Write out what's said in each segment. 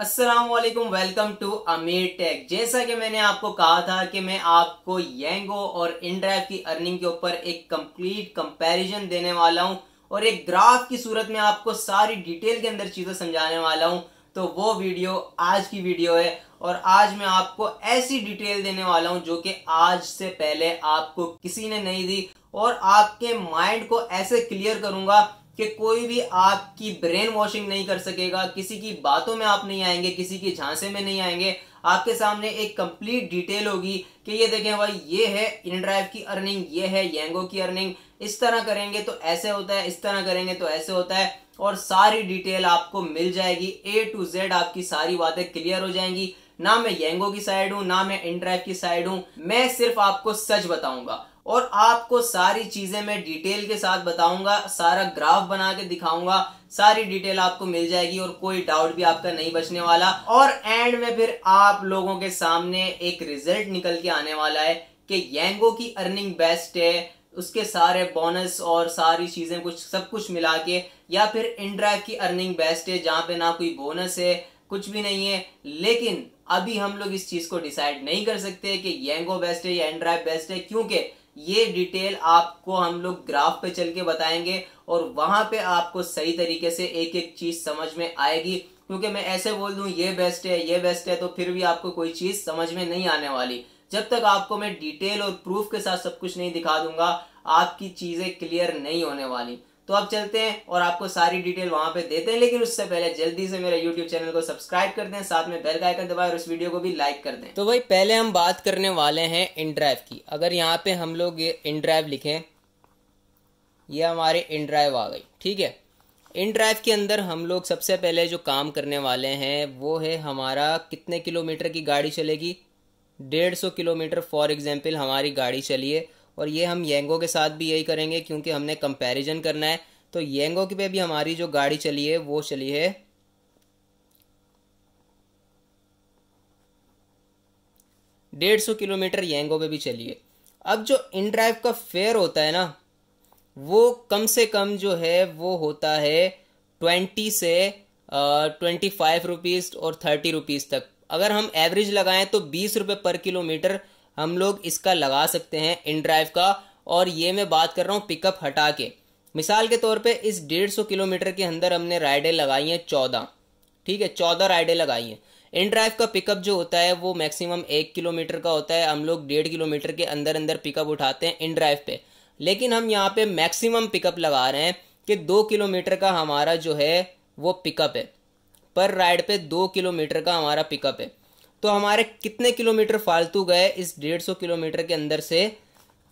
Aslam welcome to Amir tech जैसा कि मैंने आपको कहा था कि मैं आपको येंगो और इनड्राइव की अर्निंग के ऊपर एक कंप्लीट कंपैरिजन देने वाला हूं और एक ग्राफ की सूरत में आपको सारी डिटेल के अंदर चीज़ें समझाने वाला हूं तो वो वीडियो आज की वीडियो है और आज मैं आपको ऐसी डिटेल देने वाला हूं जो कि आज से पहले आपको किसी ने नहीं दी और आपके माइंड को ऐसे क्लियर करूंगा कि कोई भी आपकी ब्रेन वॉशिंग नहीं कर सकेगा किसी की बातों में आप नहीं आएंगे किसी की झांसे में नहीं आएंगे आपके सामने एक कंप्लीट डिटेल होगी कि ये देखें भाई ये है ड्राइव की अर्निंग ये है येंगो की अर्निंग इस तरह करेंगे तो ऐसे होता है इस तरह करेंगे तो ऐसे होता है और सारी डिटेल आपको मिल जाएगी ए टू जेड आपकी सारी बातें क्लियर हो जाएंगी ना मैं येंगो की साइड हूँ ना मैं इनड्राइव की साइड हूं मैं सिर्फ आपको सच बताऊंगा और आपको सारी चीजें मैं डिटेल के साथ बताऊंगा सारा ग्राफ बना के दिखाऊंगा सारी डिटेल आपको मिल जाएगी और कोई डाउट भी आपका नहीं बचने वाला और एंड में फिर आप लोगों के सामने एक रिजल्ट निकल के आने वाला है कि येंगो की अर्निंग बेस्ट है उसके सारे बोनस और सारी चीजें कुछ सब कुछ मिला के या फिर इनड्राइव की अर्निंग बेस्ट है जहां पे ना कोई बोनस है कुछ भी नहीं है लेकिन अभी हम लोग इस चीज को डिसाइड नहीं कर सकते कि येंगो बेस्ट है या एंड्राइव बेस्ट है क्योंकि ये डिटेल आपको हम लोग ग्राफ पे चल के बताएंगे और वहां पे आपको सही तरीके से एक एक चीज समझ में आएगी क्योंकि मैं ऐसे बोल दूं ये बेस्ट है ये बेस्ट है तो फिर भी आपको कोई चीज समझ में नहीं आने वाली जब तक आपको मैं डिटेल और प्रूफ के साथ सब कुछ नहीं दिखा दूंगा आपकी चीजें क्लियर नहीं होने वाली तो आप चलते हैं और आपको सारी डिटेल वहां पे देते हैं लेकिन उससे पहले जल्दी से मेरे यूट्यूब चैनल को सब्सक्राइब कर दें साथ में बेल का आइकन दबाएं और उस वीडियो को भी लाइक कर दें तो भाई पहले हम बात करने वाले हैं इन ड्राइव की अगर यहाँ पे हम लोग ड्राइव लिखें ये हमारे इनड्राइव आ गई ठीक है इन ड्राइव के अंदर हम लोग सबसे पहले जो काम करने वाले हैं वो है हमारा कितने किलोमीटर की गाड़ी चलेगी डेढ़ सौ किलोमीटर फॉर एग्जाम्पल हमारी गाड़ी चलिए और ये हम येंगो के साथ भी यही करेंगे क्योंकि हमने कंपैरिजन करना है तो येंगो के पे भी हमारी जो गाड़ी चली है वो चली है डेढ़ सौ किलोमीटर येंगो पे भी चली है अब जो इन ड्राइव का फेयर होता है ना वो कम से कम जो है वो होता है ट्वेंटी से ट्वेंटी फाइव रुपीज़ और थर्टी रुपीज़ तक अगर हम एवरेज लगाएं तो बीस रुपये पर किलोमीटर हम लोग इसका लगा सकते हैं इन ड्राइव का और ये मैं बात कर रहा हूँ पिकअप हटा के मिसाल के तौर पे इस डेढ़ सौ किलोमीटर के अंदर हमने राइडें लगाई हैं चौदह ठीक है चौदह राइडें लगाई हैं इन ड्राइव का पिकअप जो होता है वो मैक्सिमम एक किलोमीटर का होता है हम लोग डेढ़ किलोमीटर के अंदर अंदर पिकअप उठाते हैं इन ड्राइव पे लेकिन हम यहाँ पे मैक्सिमम पिकअप लगा रहे हैं कि दो किलोमीटर का हमारा जो है वो पिकअप है पर राइड पे दो किलोमीटर का हमारा पिकअप है तो हमारे कितने किलोमीटर फालतू गए इस डेढ़ सौ किलोमीटर के अंदर से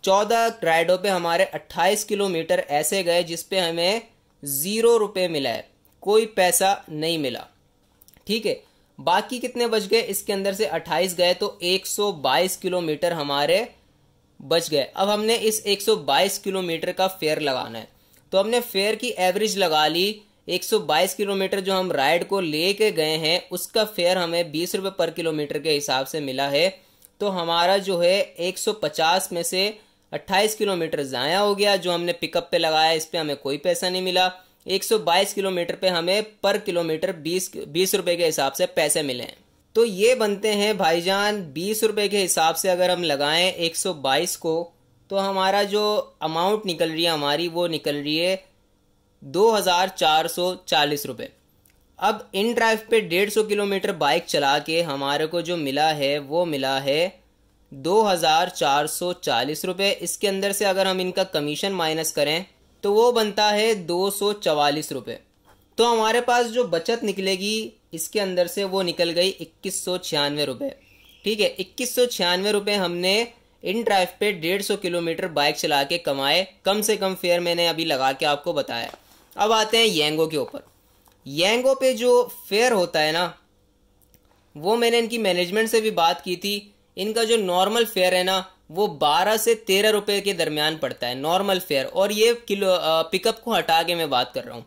चौदह राइडों पे हमारे अट्ठाईस किलोमीटर ऐसे गए जिसपे हमें ज़ीरो रुपये मिला है कोई पैसा नहीं मिला ठीक है बाकी कितने बच गए इसके अंदर से अट्ठाईस गए तो एक किलोमीटर हमारे बच गए अब हमने इस 122 किलोमीटर का फेयर लगाना है तो हमने फेयर की एवरेज लगा ली 122 किलोमीटर जो हम राइड को लेके गए हैं उसका फेयर हमें बीस रुपये पर किलोमीटर के हिसाब से मिला है तो हमारा जो है 150 में से 28 किलोमीटर ज़ाया हो गया जो हमने पिकअप पे लगाया इस पर हमें कोई पैसा नहीं मिला 122 किलोमीटर पे हमें पर किलोमीटर 20 बीस रुपये के हिसाब से पैसे मिले हैं तो ये बनते हैं भाईजान बीस रुपये के हिसाब से अगर हम लगाएं 122 को तो हमारा जो अमाउंट निकल रही है हमारी वो निकल रही है दो हज़ार चार सौ चालीस रुपये अब इन ड्राइव पे डेढ़ सौ किलोमीटर बाइक चला के हमारे को जो मिला है वो मिला है दो हज़ार चार सौ चालीस रुपये इसके अंदर से अगर हम इनका कमीशन माइनस करें तो वो बनता है दो सौ चवालीस रुपये तो हमारे पास जो बचत निकलेगी इसके अंदर से वो निकल गई इक्कीस सौ छियानवे रुपये ठीक है इक्कीस सौ छियानवे रुपये हमने इन ड्राइव पे डेढ़ सौ किलोमीटर बाइक चला के कमाए कम से कम फेयर मैंने अभी लगा के आपको बताया अब आते हैं येंगो के ऊपर येंगो पे जो फेयर होता है ना वो मैंने इनकी मैनेजमेंट से भी बात की थी इनका जो नॉर्मल फेयर है ना वो 12 से 13 रुपए के दरमियान पड़ता है नॉर्मल फेयर और ये किलो पिकअप को हटा के मैं बात कर रहा हूँ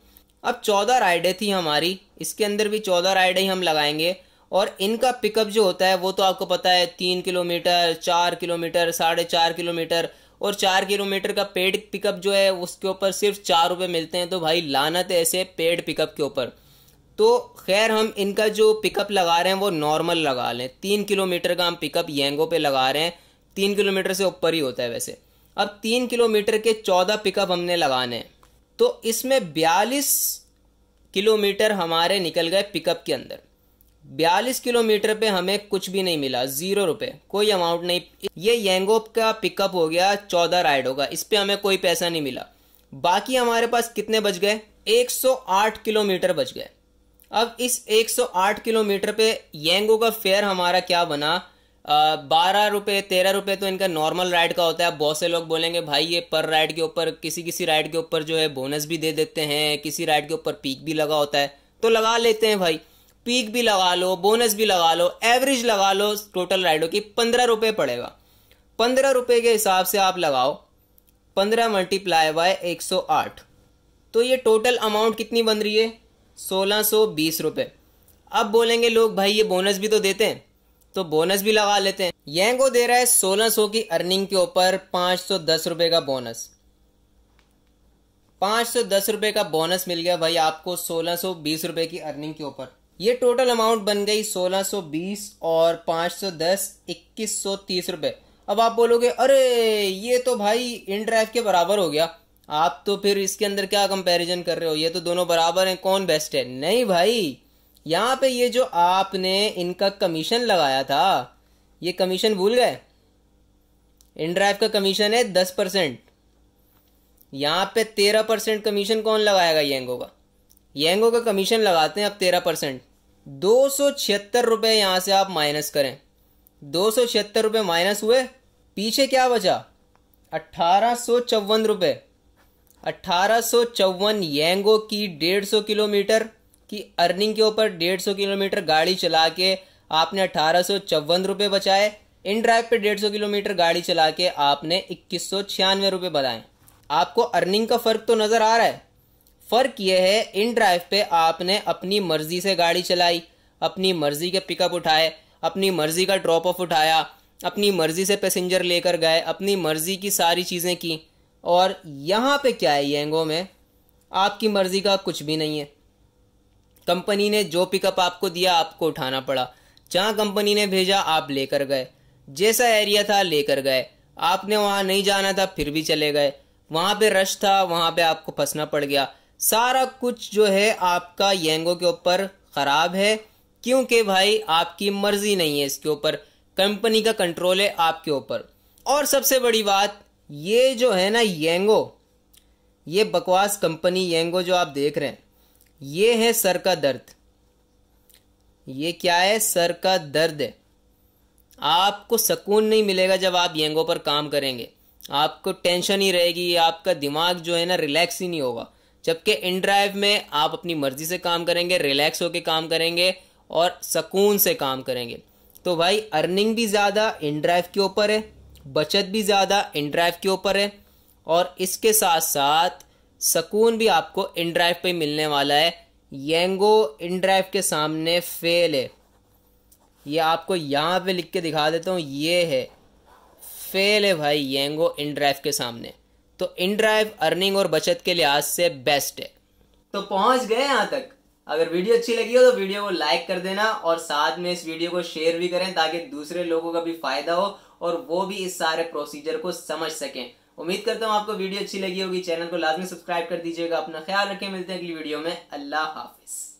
अब 14 राइडें थी हमारी इसके अंदर भी 14 राइडें ही हम लगाएंगे और इनका पिकअप जो होता है वो तो आपको पता है तीन किलोमीटर चार किलोमीटर साढ़े चार किलोमीटर और चार किलोमीटर का पेड पिकअप जो है उसके ऊपर सिर्फ चार रुपये मिलते हैं तो भाई लानत है ऐसे पेड पिकअप के ऊपर तो खैर हम इनका जो पिकअप लगा रहे हैं वो नॉर्मल लगा लें तीन किलोमीटर का हम पिकअप येंगो पे लगा रहे हैं तीन किलोमीटर से ऊपर ही होता है वैसे अब तीन किलोमीटर के चौदह पिकअप हमने लगाने हैं तो इसमें बयालीस किलोमीटर हमारे निकल गए पिकअप के अंदर बयालीस किलोमीटर पे हमें कुछ भी नहीं मिला जीरो रुपए कोई अमाउंट नहीं ये येंगो का पिकअप हो गया चौदह राइडों का इस पर हमें कोई पैसा नहीं मिला बाकी हमारे पास कितने बच गए 108 किलोमीटर बच गए अब इस 108 किलोमीटर पे येंगो का फेयर हमारा क्या बना बारह रुपये तेरह रुपये तो इनका नॉर्मल राइड का होता है बहुत से लोग बोलेंगे भाई ये पर राइड के ऊपर किसी किसी राइड के ऊपर जो है बोनस भी दे देते हैं किसी राइड के ऊपर पीक भी लगा होता है तो लगा लेते हैं भाई पीक भी लगा लो बोनस भी लगा लो एवरेज लगा लो टोटल राइडों की पंद्रह रुपये पड़ेगा पंद्रह रुपये के हिसाब से आप लगाओ पंद्रह मल्टीप्लाई बाय एक सौ आठ तो ये टोटल अमाउंट कितनी बन रही है सोलह सौ बीस रुपये अब बोलेंगे लोग भाई ये बोनस भी तो देते हैं तो बोनस भी लगा लेते हैं को दे रहा है सोलह सौ की अर्निंग के ऊपर पांच सौ दस रुपये का बोनस पाँच सौ दस रुपये का बोनस मिल गया भाई आपको सोलह सौ बीस रुपये की अर्निंग के ऊपर ये टोटल अमाउंट बन गई 1620 और 510 2130 रुपए अब आप बोलोगे अरे ये तो भाई इन ड्राइव के बराबर हो गया आप तो फिर इसके अंदर क्या कंपैरिजन कर रहे हो ये तो दोनों बराबर हैं कौन बेस्ट है नहीं भाई यहाँ पे ये जो आपने इनका कमीशन लगाया था ये कमीशन भूल गए इन ड्राइव का कमीशन है दस परसेंट यहाँ पे तेरह परसेंट कमीशन कौन लगाएगा येंगो का येंगो का कमीशन लगाते हैं अब तेरह परसेंट दो सौ छिहत्तर रुपए यहां से आप माइनस करें दो सौ छिहत्तर रुपए माइनस हुए पीछे क्या बचा अट्ठारह सो चौवन रुपए अट्ठारह सौ चौवन येंगो की डेढ़ सौ किलोमीटर की अर्निंग के ऊपर डेढ़ सौ किलोमीटर गाड़ी चला के आपने अट्ठारह सो चौवन रुपए बचाए इन ड्राइव पे डेढ़ सौ किलोमीटर गाड़ी चला के आपने इक्कीस सौ छियानवे रुपए बनाए आपको अर्निंग का फर्क तो नज़र आ रहा है फर्क यह है इन ड्राइव पे आपने अपनी मर्जी से गाड़ी चलाई अपनी मर्जी के पिकअप उठाए अपनी मर्जी का ड्रॉप ऑफ उठाया अपनी मर्जी से पैसेंजर लेकर गए अपनी मर्जी की सारी चीज़ें की और यहाँ पे क्या है येंगो में आपकी मर्जी का कुछ भी नहीं है कंपनी ने जो पिकअप आपको दिया आपको उठाना पड़ा जहाँ कंपनी ने भेजा आप लेकर गए जैसा एरिया था लेकर गए आपने वहाँ नहीं जाना था फिर भी चले गए वहाँ पे रश था वहाँ पे आपको फंसना पड़ गया सारा कुछ जो है आपका येंगो के ऊपर ख़राब है क्योंकि भाई आपकी मर्ज़ी नहीं है इसके ऊपर कंपनी का कंट्रोल है आपके ऊपर और सबसे बड़ी बात ये जो है ना येंगो ये बकवास कंपनी येंगो जो आप देख रहे हैं ये है सर का दर्द ये क्या है सर का दर्द है आपको सुकून नहीं मिलेगा जब आप येंगो पर काम करेंगे आपको टेंशन ही रहेगी आपका दिमाग जो है ना रिलैक्स ही नहीं होगा जबकि इन ड्राइव में आप अपनी मर्जी से काम करेंगे रिलैक्स होकर काम करेंगे और सुकून से काम करेंगे तो भाई अर्निंग भी ज़्यादा इन ड्राइव के ऊपर है बचत भी ज़्यादा इन ड्राइव के ऊपर है और इसके साथ साथ सुकून भी आपको इन ड्राइव पर मिलने वाला है येंगो इन ड्राइव के सामने फेल है ये आपको यहाँ पे लिख के दिखा देता हूँ ये है फेल है भाई येंगो इन ड्राइव के सामने तो इन ड्राइव अर्निंग और बचत के लिहाज से बेस्ट है तो पहुंच गए यहां तक अगर वीडियो अच्छी लगी हो तो वीडियो को लाइक कर देना और साथ में इस वीडियो को शेयर भी करें ताकि दूसरे लोगों का भी फायदा हो और वो भी इस सारे प्रोसीजर को समझ सकें उम्मीद करता हूं आपको वीडियो अच्छी लगी होगी चैनल को लाजमी सब्सक्राइब कर दीजिएगा अपना ख्याल रखें मिलते हैं अगली वीडियो में अल्लाह हाफिज़